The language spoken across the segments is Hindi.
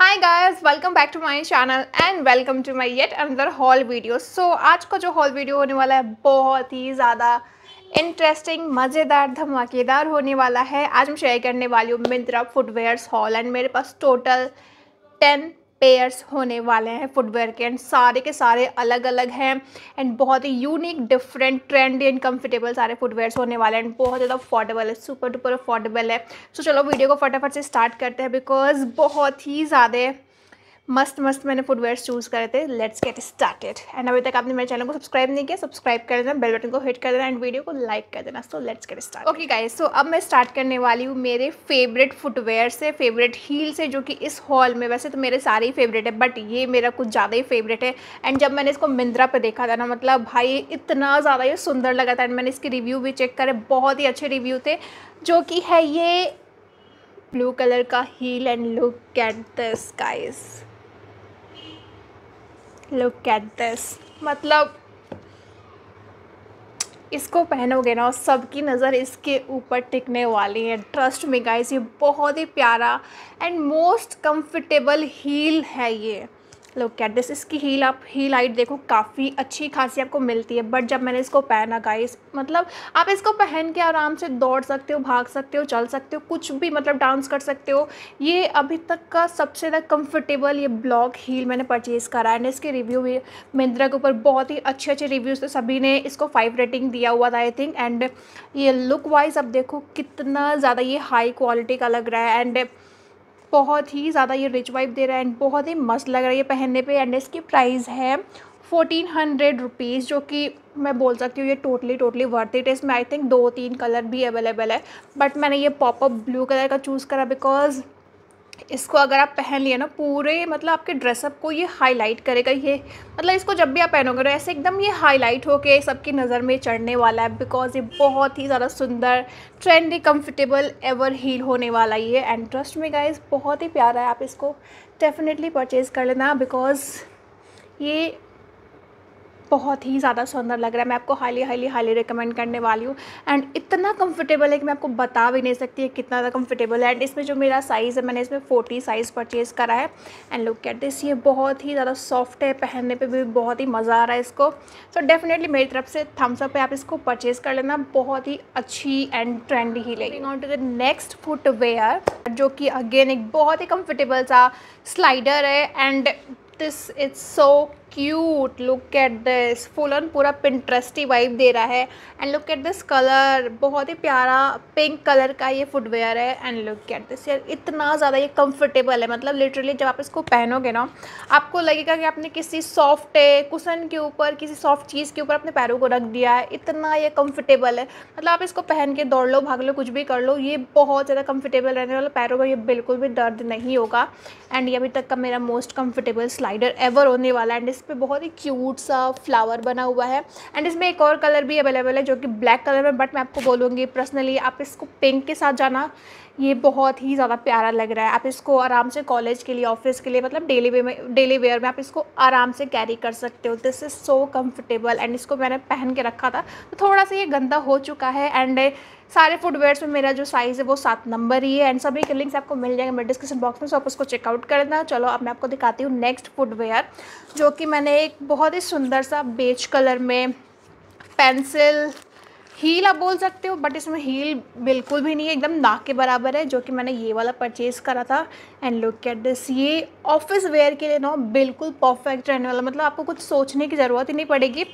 hi guys welcome back to my channel and welcome to my yet another haul video so आज का जो हॉल वीडियो होने वाला है बहुत ही ज़्यादा इंटरेस्टिंग मज़ेदार धमाकेदार होने वाला है आज मैं शेयर करने वाली हूँ मिंत्रा फुटवेयर्स हॉल एंड मेरे पास टोटल टेन पेयर्स होने वाले हैं फुटवेयर के एंड सारे के सारे अलग अलग हैं एंड बहुत ही unique different trend and comfortable सारे फुटवेयर्स होने वाले हैं एंड बहुत ज़्यादा अफोर्डेबल है सुपर डुपर अफोर्डेबल है सो so, चलो वीडियो को फटाफट से स्टार्ट करते हैं बिकॉज बहुत ही ज़्यादा मस्त मस्त मैंने फुटवेयर चूज़ करे थे लेट्स गेट स्टार्टेड एंड अभी तक आपने मेरे चैनल को सब्सक्राइब नहीं किया सब्सक्राइब कर देना बेल बटन को हिट कर देना एंड वीडियो को लाइक कर देना so let's get start okay guys so अब मैं स्टार्ट करने वाली हूँ मेरे फेवरेट फुटवेयर से फेवरेट हील से जो कि इस हॉल में वैसे तो मेरे सारे ही फेवरेट है बट ये मेरा कुछ ज़्यादा ही फेवरेट है एंड जब मैंने इसको मिंद्रा पर देखा था ना मतलब भाई इतना ज़्यादा ये सुंदर लगा था एंड मैंने इसके रिव्यू भी चेक करे बहुत ही अच्छे रिव्यू थे जो कि है ये ब्लू कलर का heel and look at the skies look at this मतलब इसको पहनोगे ना सबकी नज़र इसके ऊपर टिकने वाली है ट्रस्ट में गाइस ये बहुत ही प्यारा एंड मोस्ट कंफर्टेबल हील है ये लुक एट दिस इसकी हील आप हील हाइट देखो काफ़ी अच्छी खासी आपको मिलती है बट जब मैंने इसको पहना गाइस मतलब आप इसको पहन के आराम से दौड़ सकते हो भाग सकते हो चल सकते हो कुछ भी मतलब डांस कर सकते हो ये अभी तक का सबसे ज़्यादा कम्फर्टेबल ये ब्लॉक हील मैंने परचेज़ करा है इसके रिव्यू भी मिंद्रा के ऊपर बहुत ही अच्छे अच्छे रिव्यूज़ थे सभी ने इसको फाइव रेटिंग दिया हुआ था आई थिंक एंड ये लुक वाइज अब देखो कितना ज़्यादा ये हाई क्वालिटी का लग रहा है एंड बहुत ही ज़्यादा ये रिच वाइब दे रहा है एंड बहुत ही मस्त लग रहा है ये पहनने पे एंड इसकी प्राइस है फोर्टीन हंड्रेड रुपीज़ जो कि मैं बोल सकती हूँ ये टोटली टोटली वर्थ इट इसमें आई थिंक दो तीन कलर भी अवेलेबल है बट मैंने ये पॉपअप ब्लू कलर का चूज़ करा बिकॉज़ इसको अगर आप पहन लिए ना पूरे मतलब आपके ड्रेसअप को ये हाईलाइट करेगा ये मतलब इसको जब भी आप पहनोगे ना ऐसे एकदम ये हाईलाइट होके सबकी नज़र में चढ़ने वाला है बिकॉज ये बहुत ही ज़्यादा सुंदर ट्रेंडी कंफर्टेबल एवर हील होने वाला ये एंड ट्रस्ट में गाइज बहुत ही प्यारा है आप इसको डेफिनेटली परचेज़ कर लेना बिकॉज़ ये बहुत ही ज़्यादा सुंदर लग रहा है मैं आपको हाईली हाईली हाईली रिकमेंड करने वाली हूँ एंड इतना कंफर्टेबल है कि मैं आपको बता भी नहीं सकती है कितना ज़्यादा कंफर्टेबल है एंड इसमें जो मेरा साइज़ है मैंने इसमें फोर्टी साइज़ परचेज़ करा है एंड लुक कैट दिस ये बहुत ही ज़्यादा सॉफ्ट है पहनने पर भी बहुत ही मज़ा आ रहा है इसको सो so, डेफिनेटली मेरी तरफ से थम्सअप है आप इसको परचेज़ कर लेना बहुत ही अच्छी एंड ट्रेंडी ही लगी on to the next footwear जो कि अगेन एक बहुत ही कम्फर्टेबल सा स्लाइडर है and this is so cute look at this full on पूरा पिंट्रस्टी वाइब दे रहा है and look at this colour बहुत ही प्यारा पिंक कलर का ये फुटवेयर है एंड लुक एट दिस यार इतना ज़्यादा ये कंफर्टेबल है मतलब लिटरली जब आप इसको पहनोगे ना आपको लगेगा कि आपने किसी सॉफ्ट कुसन के ऊपर किसी सॉफ्ट चीज़ के ऊपर अपने पैरों को रख दिया है इतना ये कम्फर्टेबल है मतलब आप इसको पहन के दौड़ लो भाग लो कुछ भी कर लो ये बहुत ज़्यादा कम्फर्टेबल रहने वाला पैरों का ये बिल्कुल भी दर्द नहीं होगा एंड ये अभी तक का मेरा मोस्ट कम्फर्टेबल स्लाइडर एवर होने वाला एंड इस पर बहुत ही क्यूट सा फ्लावर बना हुआ है एंड इसमें एक और कलर भी अवेलेबल है जो कि ब्लैक कलर में बट मैं आपको बोलूँगी पर्सनली आप इसको पिंक के साथ जाना ये बहुत ही ज़्यादा प्यारा लग रहा है आप इसको आराम से कॉलेज के लिए ऑफिस के लिए मतलब डेली वे में डेली वेयर में आप इसको आराम से कैरी कर सकते हो this is so comfortable and इसको मैंने पहन के रखा था तो थोड़ा सा ये गंदा हो चुका है एंड सारे फुटवेयर्स में मेरा जो साइज़ है वो सात नंबर ही है एंड सभी के लिंक्स आपको मिल जाएंगे मेरे डिस्क्रिप्शन बॉक्स में सो आप उसको चेकआउट करना चलो अब मैं आपको दिखाती हूँ नेक्स्ट फुटवेयर जो कि मैंने एक बहुत ही सुंदर सा बेच कलर में पेंसिल हील आप बोल सकते हो बट इसमें हील बिल्कुल भी नहीं है एकदम नाक के बराबर है जो कि मैंने ये वाला परचेज़ करा था एंड लुक एट दिस ये ऑफिस वेयर के लिए ना बिल्कुल परफेक्ट रहने वाला मतलब आपको कुछ सोचने की ज़रूरत ही नहीं पड़ेगी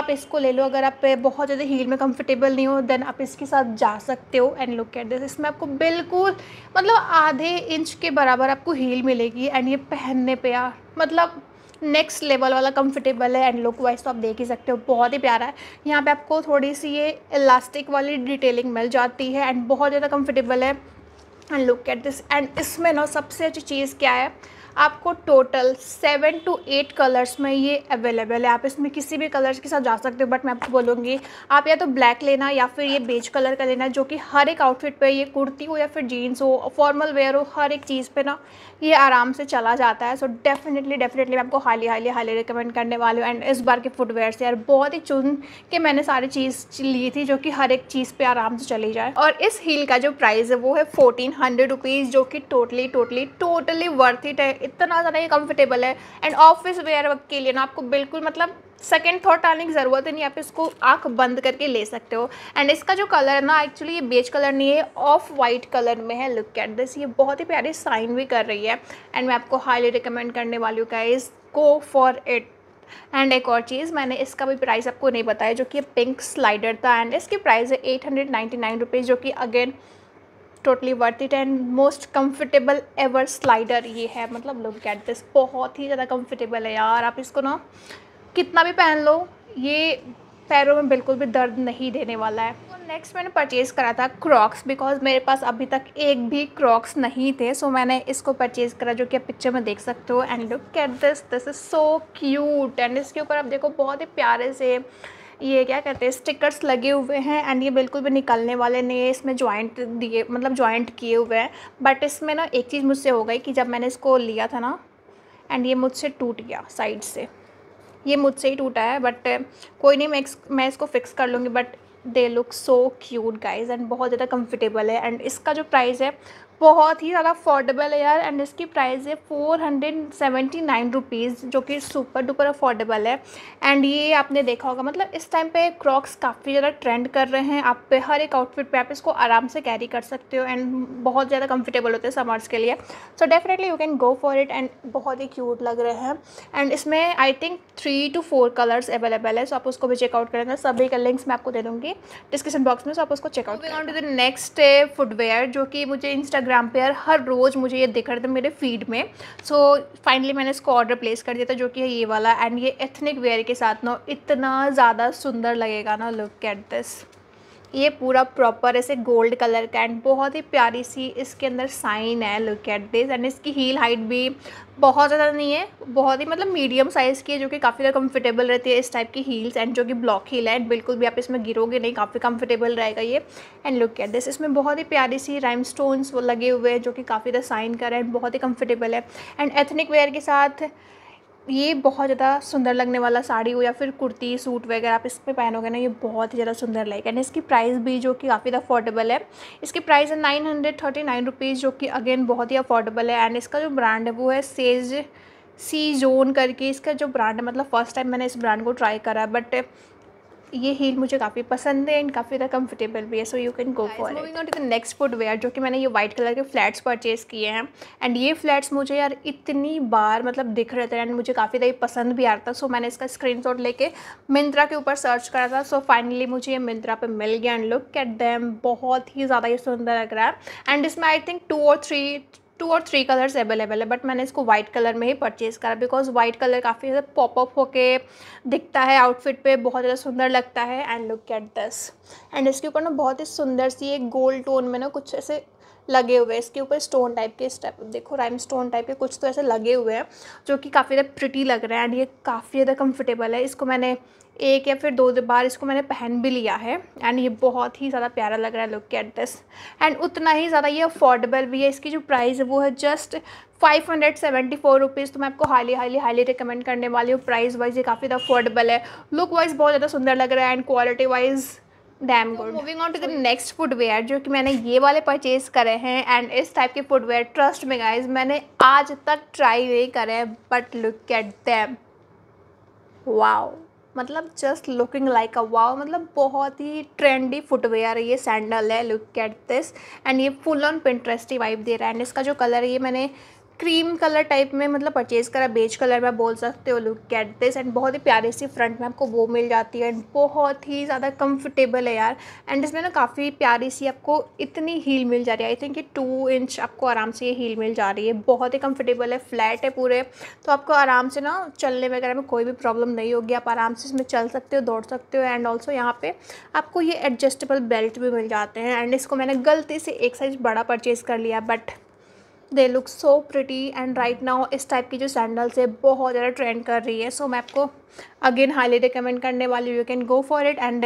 आप इसको ले लो अगर आप बहुत ज़्यादा हील में कंफर्टेबल नहीं हो देन आप इसके साथ जा सकते हो एंड लुक एट दिस इसमें आपको बिल्कुल मतलब आधे इंच के बराबर आपको हील मिलेगी एंड ये पहनने पर यार मतलब नेक्स्ट लेवल वाला कंफर्टेबल है एंड लुक वाइज तो आप देख ही सकते हो बहुत ही प्यारा है यहाँ पे आपको थोड़ी सी ये इलास्टिक वाली डिटेलिंग मिल जाती है एंड बहुत ज़्यादा कंफर्टेबल है and look at this and इसमें ना सबसे अच्छी चीज़ क्या है आपको total seven two eight colours में ये अवेलेबल है आप इसमें किसी भी कलर्स के साथ जा सकते हो बट मैं आपको बोलूँगी आप या तो ब्लैक लेना या फिर ये बेज कलर का लेना जो कि हर एक आउटफिट पर ये कुर्ती हो या फिर जीन्स हो फॉर्मल वेयर हो हर एक चीज़ पर ना ये आराम से चला जाता है सो डेफिनेटली डेफिनेटली मैं आपको हाली हाली हाली रिकमेंड करने वाली हूँ एंड इस बार के फुटवेयर से यार बहुत ही चुन के मैंने सारी चीज़ ली थी जो कि हर एक चीज़ पर आराम से चली जाए और इस हील का जो प्राइस है वो है फोर्टीन हंड्रेड रुपीज़ जो कि totally totally totally worth it है इतना ज़्यादा ये कम्फर्टेबल है एंड ऑफिस वेयर के लिए ना आपको बिल्कुल मतलब सेकेंड थॉट आने की ज़रूरत ही नहीं आप इसको आँख बंद करके ले सकते हो एंड इसका जो कलर है ना एक्चुअली ये बेज कलर नहीं है ऑफ वाइट कलर में है लुक एट दिस ये बहुत ही प्यारी साइन भी कर रही है एंड मैं आपको हाईली रिकमेंड करने वाली हूँ इस गो फॉर इट एंड एक और चीज़ मैंने इसका भी प्राइस आपको नहीं बताया जो कि पिंक स्लाइडर था एंड इसकी प्राइस है at hundred ninety nine rupees जो कि again totally worth it and most comfortable ever slider ये है मतलब लुक एट दिस बहुत ही ज़्यादा कम्फर्टेबल है यार आप इसको ना कितना भी पहन लो ये पैरों में बिल्कुल भी दर्द नहीं देने वाला है तो नेक्स्ट मैंने परचेज़ करा था क्रॉक्स बिकॉज मेरे पास अभी तक एक भी क्रॉक्स नहीं थे सो so मैंने इसको परचेज़ करा जो कि आप पिक्चर में देख सकते हो and look at this this is so cute and इसके ऊपर आप देखो बहुत ही प्यारे से ये क्या कहते हैं स्टिकर्स लगे हुए हैं एंड ये बिल्कुल भी निकलने वाले नहीं है इसमें ज्वाइंट दिए मतलब जॉइंट किए हुए हैं बट इसमें ना एक चीज़ मुझसे हो गई कि जब मैंने इसको लिया था ना एंड ये मुझसे टूट गया साइड से ये मुझसे ही टूटा है बट कोई नहीं मैं मैं इसको फिक्स कर लूँगी but they look so cute guys and बहुत ज़्यादा कम्फर्टेबल है एंड इसका जो प्राइस है बहुत ही ज़्यादा अफोर्डेबल है यार एंड इसकी प्राइस है four hundred seventy nine rupees जो कि सुपर डुपर अफोर्डेबल है एंड ये आपने देखा होगा मतलब इस टाइम पे क्रॉक्स काफ़ी ज़्यादा ट्रेंड कर रहे हैं आप पे हर एक आउटफिट पे आप इसको आराम से कैरी कर सकते हो एंड बहुत ज़्यादा कंफर्टेबल होते हैं समर्स के लिए so definitely you can go for it and बहुत ही क्यूट लग रहे हैं एंड इसमें I think three two four colours available है सो आप उसको भी चेकआउट करेंगे सभी का लिंक्स मैं आपको दे दूँगी डिस्क्रिप्शन बॉक्स में सो आप उसको चेकआउट करें नेक्स्ट फुटवेयर जो कि मुझे इंस्टाग्राम इंस्टाग्राम यार हर रोज़ मुझे ये दिख रहे थे मेरे फीड में सो so, फाइनली मैंने इसको ऑर्डर प्लेस कर दिया था जो कि है ये वाला एंड ये एथनिक वेयर के साथ ना इतना ज़्यादा सुंदर लगेगा ना लुक एट दिस ये पूरा प्रॉपर ऐसे गोल्ड कलर का एंड बहुत ही प्यारी सी इसके अंदर साइन है लुक एट दिस एंड इसकी हील हाइट भी बहुत ज़्यादा नहीं है बहुत ही मतलब मीडियम साइज़ की है जो कि काफ़ी ज़्यादा कंफर्टेबल रहती है इस टाइप की हील्स एंड जो कि ब्लॉक हील है एंड बिल्कुल भी आप इसमें गिरोगे नहीं काफ़ी कम्फर्टेबल रहेगा ये एंड लुक एट दिस इसमें बहुत ही प्यारी सी राइम स्टोन्स लगे हुए हैं जो कि काफ़ी ज़्यादा साइन कर रहे हैं बहुत ही कम्फर्टेबल है एंड एथनिक वेयर के साथ ये बहुत ज़्यादा सुंदर लगने वाला साड़ी हो या फिर कुर्ती सूट वगैरह आप इस पर पहनोगे ना ये बहुत ही ज़्यादा सुंदर लगेगा एंड इसकी प्राइस भी जो कि काफ़ी अफोर्डेबल है इसकी प्राइस है nine hundred thirty nine rupees जो कि अगेन बहुत ही अफोर्डेबल है एंड इसका जो ब्रांड है वो है सेज सी जोन करके इसका जो ब्रांड है मतलब फ़र्स्ट टाइम मैंने इस ब्रांड को ट्राई करा बट ये हील मुझे काफ़ी पसंद है एंड काफ़ी ज़्यादा कंफर्टेबल भी है so you can go for moving on to the next wear जो कि मैंने ये वाइट कलर के फ्लैट्स परचेज़ किए हैं एंड ये फ्लैट्स मुझे यार इतनी बार मतलब दिख रहे थे एंड मुझे काफ़ी ज़्यादा पसंद भी आ रहा था सो so, मैंने इसका स्क्रीन लेके मिंत्रा के ऊपर सर्च करा था सो so, फाइनली मुझे ये मिंत्रा पर मिल गया एंड लुक एट दैम बहुत ही ज़्यादा ये सुंदर लग रहा है एंड इसमें आई थिंक टू और थ्री टू और थ्री कलर्स अवेलेबल है बट मैंने इसको वाइट कलर में ही परचेज़ करा बिकॉज वाइट कलर काफ़ी ज़्यादा पॉपअप होके दिखता है आउटफिट पे बहुत ज़्यादा सुंदर लगता है and look at this and इसके ऊपर ना बहुत ही सुंदर सी एक गोल्ड टोन में ना कुछ ऐसे लगे हुए हैं इसके ऊपर स्टोन टाइप के स्टेप देखो राइम स्टोन टाइप के कुछ तो ऐसे लगे हुए हैं जो कि काफ़ी ज़्यादा प्रिटी लग रहे हैं एंड ये काफ़ी ज़्यादा कम्फर्टेबल है इसको मैंने एक या फिर दो बार इसको मैंने पहन भी लिया है एंड ये बहुत ही ज़्यादा प्यारा लग रहा है लुक एट दिस एंड उतना ही ज़्यादा ये अफोर्डेबल भी है इसकी जो प्राइस है वो है just five hundred seventy four rupees तो मैं आपको हाईली हाईली हाईली रिकमेंड करने वाली हूँ प्राइस वाइज ये काफ़ी ज़्यादा अफोर्डेबल है लुक वाइज बहुत ज़्यादा सुंदर लग रहा है and quality wise damn good moving on to the next footwear जो कि मैंने ये वाले परचेज करे हैं एंड इस टाइप के फुटवेयर ट्रस्ट में गाइज मैंने आज तक ट्राई नहीं करे हैं but look at them wow मतलब just looking like a wow मतलब बहुत ही ट्रेंडी फुटवेयर ये सैंडल है लुक एट दिस एंड ये फुल ऑन पिंटरेस्टी वाइब दे रहा है एंड इसका जो कलर है ये मैंने क्रीम कलर टाइप में मतलब परचेज़ करा बेज कलर में बोल सकते हो लुक कैट दिस एंड बहुत ही प्यारी सी फ्रंट में आपको वो मिल जाती है एंड बहुत ही ज़्यादा कंफर्टेबल है यार एंड इसमें ना काफ़ी प्यारी सी आपको इतनी हील मिल जा रही है आई थिंक ये टू इंच आपको आराम से ये हील मिल जा रही है बहुत ही कम्फर्टेबल है फ्लैट है पूरे तो आपको आराम से ना चलने वगैरह में कोई भी प्रॉब्लम नहीं होगी आप आराम से इसमें चल सकते हो दौड़ सकते हो एंड ऑल्सो यहाँ पर आपको ये एडजस्टेबल बेल्ट भी मिल जाते हैं एंड इसको मैंने गलती से एक साइज़ बड़ा परचेज़ कर लिया but they look so pretty and right now इस टाइप की जो सैंडल्स है बहुत ज़्यादा ट्रेंड कर रही है सो so, मैं आपको अगेन हाईली रिकमेंड करने वाली you can go for it and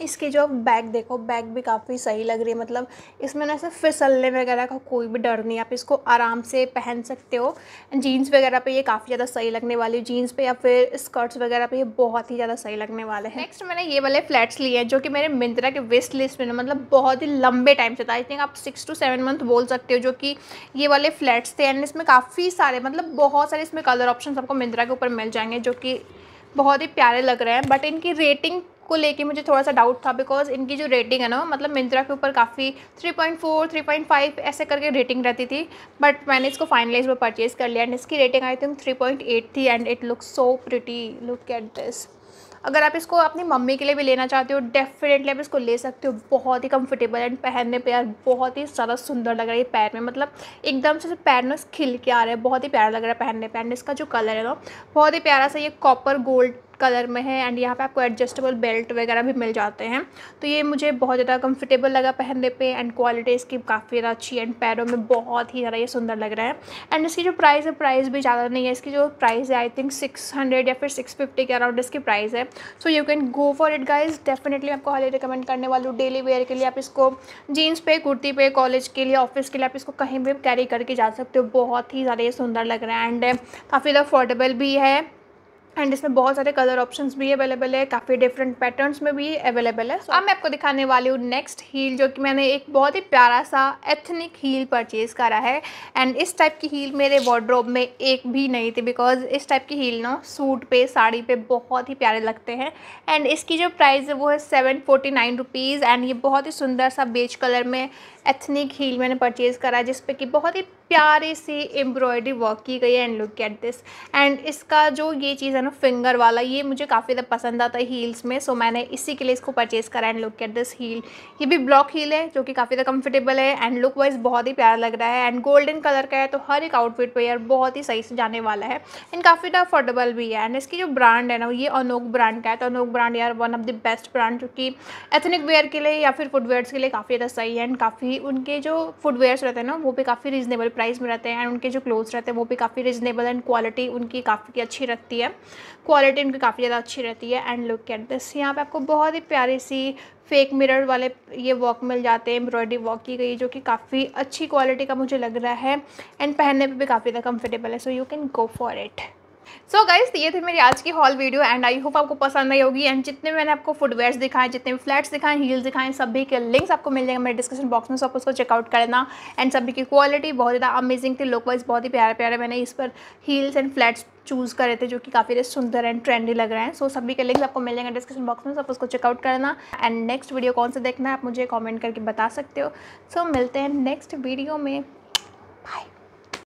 इसकी जो बैग देखो बैग भी काफ़ी सही लग रही है मतलब इसमें ना ऐसे फिसलने वगैरह का कोई भी डर नहीं आप इसको आराम से पहन सकते हो जीन्स वगैरह पे ये काफ़ी ज़्यादा सही लगने वाली है जीन्स पे या फिर स्कर्ट्स वगैरह पे ये बहुत ही ज़्यादा सही लगने वाले हैं नेक्स्ट मैंने ये वाले फ्लैट्स लिए हैं जो कि मेरे मिंत्रा के वेस्ट लिस्ट में मतलब बहुत ही लंबे टाइम से था आई थिंक आप सिक्स टू सेवन मंथ बोल सकते हो जो कि ये वाले फ्लैट्स थे एंड इसमें काफ़ी सारे मतलब बहुत सारे इसमें कलर ऑप्शन आपको मिंत्रा के ऊपर मिल जाएंगे जो कि बहुत ही प्यारे लग रहे हैं बट इनकी रेटिंग को लेके मुझे थोड़ा सा डाउट था बिकॉज इनकी जो रेटिंग है ना मतलब मिंत्रा के ऊपर काफ़ी 3.4 3.5 ऐसे करके रेटिंग रहती थी बट मैंने इसको फाइनलाइज में परचेज़ कर लिया एंड इसकी रेटिंग आई थिंक 3.8 थी and it look so pretty look at this अगर आप इसको अपनी मम्मी के लिए भी लेना चाहते हो डेफिनेटली आप इसको ले सकते हो बहुत ही कंफर्टेबल एंड पहनने पे यार बहुत ही ज़्यादा सुंदर लग रहा है पैर में मतलब एकदम से पैर में खिल के आ रहा है बहुत ही प्यारा लग रहा है पहनने पे एंड इसका जो कलर है ना बहुत ही प्यारा सा ये कॉपर गोल्ड कलर में है एंड यहाँ पे आपको एडजस्टेबल बेल्ट वगैरह भी मिल जाते हैं तो ये मुझे बहुत ज़्यादा कंफर्टेबल लगा पहनने पे एंड क्वालिटी इसकी काफ़ी ज़्यादा अच्छी एंड पैरों में बहुत ही ज़्यादा ये सुंदर लग रहा है एंड इसकी जो प्राइस है प्राइस भी ज़्यादा नहीं है इसकी जो प्राइस है आई थिंक सिक्स हंड्रेड या फिर सिक्स फिफ्टी के अराउंड इसकी प्राइस है so you can go for it guys definitely आपको हाली रिकमेंड करने वाली हूँ डेली वेयर के लिए आप इसको जीन्स पे कुर्ती पे कॉलेज के लिए ऑफिस के लिए आप इसको कहीं भी कैरी करके जा सकते हो बहुत ही ज़्यादा ये सुंदर लग रहा है एंड काफ़ी ज़्यादा अफोर्डेबल भी है एंड इसमें बहुत सारे कलर ऑप्शंस भी अवेलेबल है काफ़ी डिफरेंट पैटर्न्स में भी अवेलेबल है so, अब मैं आपको दिखाने वाली हूँ नेक्स्ट हील जो कि मैंने एक बहुत ही प्यारा सा एथनिक हील परचेज़ करा है एंड इस टाइप की हील मेरे वार्ड्रोब में एक भी नहीं थी बिकॉज इस टाइप की हील ना सूट पे साड़ी पे बहुत ही प्यारे लगते हैं एंड इसकी जो प्राइस है वो है seven forty nine rupees and ये बहुत ही सुंदर सा बेच कलर में एथनिक हील मैंने परचेज़ करा जिस पे कि बहुत ही प्यारे सी एम्ब्रॉयडरी वर्क की गई है and look at this and इसका जो ये चीज़ है ना फिंगर वाला ये मुझे काफ़ी ज़्यादा पसंद आता है हील्स में सो so, मैंने इसी के लिए इसको परचेज़ करा and look at this heel ये भी ब्लॉक हील है जो कि काफ़ी ज़्यादा कम्फर्टेबल है एंड लुक वाइज बहुत ही प्यारा लग रहा है एंड गोल्डन कलर का है तो हर एक आउटफिट पर यार बहुत ही सही से जाने वाला है एंड काफ़ी ज़्यादा अफोर्डेबल भी है एंड इसकी जो ब्रांड है ना ये अनोक ब्रांड का है तो अनोक ब्रांड यार one of the best brand जो कि एथनिक वेयर के लिए या फिर फुटवेयर्स के लिए काफ़ी ज़्यादा सही है एंड काफ़ी भी उनके जो फुटवेयर्स रहते हैं ना वो भी काफ़ी रिजनेबल प्राइस में रहते हैं एंड उनके जो क्लोथ्स रहते हैं वो भी काफ़ी रिजनेबल एंड क्वालिटी उनकी काफ़ी अच्छी रहती है क्वालिटी उनकी काफ़ी ज़्यादा अच्छी रहती है एंड लुक एट दिस यहाँ पे आपको बहुत ही प्यारी सी फेक मिरर वाले ये वर्क मिल जाते हैं एम्ब्रॉयडरी वर्क की गई जो कि काफ़ी अच्छी क्वालिटी का मुझे लग रहा है एंड पहनने पर भी काफ़ी ज़्यादा कम्फर्टेबल है so you can go for it so so guys ये थे मेरी आज की haul video and I hope आपको पसंद आई होगी एंड जितने मैंने आपको फुटवेयर्स दिखाए जितने भी फ्लैट्स दिखाएं हील्स दिखाएं सभी के लिंक्स आपको मिल जाएंगे मेरे डिस्क्रिप्शन बॉक्स में सब उसको चेकआउट करना एंड सभी की क्वालिटी बहुत ज़्यादा अमेजिंग थी लुक वाइज बहुत ही प्यारे प्यारे मैंने इस पर हील्स एंड फ्लैट्स चूज़ करे थे जो कि काफ़ी सुंदर एंड ट्रेंडी लग रहे हैं सो so, सभी के लिंक्स आपको मिल जाएंगे डिस्क्रिप्शन बॉक्स में सब उसको चेकआउट करना एंड नेक्स्ट वीडियो कौन सा देखना है आप मुझे कॉमेंट करके बता सकते हो सो so, मिलते हैं नेक्स्ट वीडियो में बाय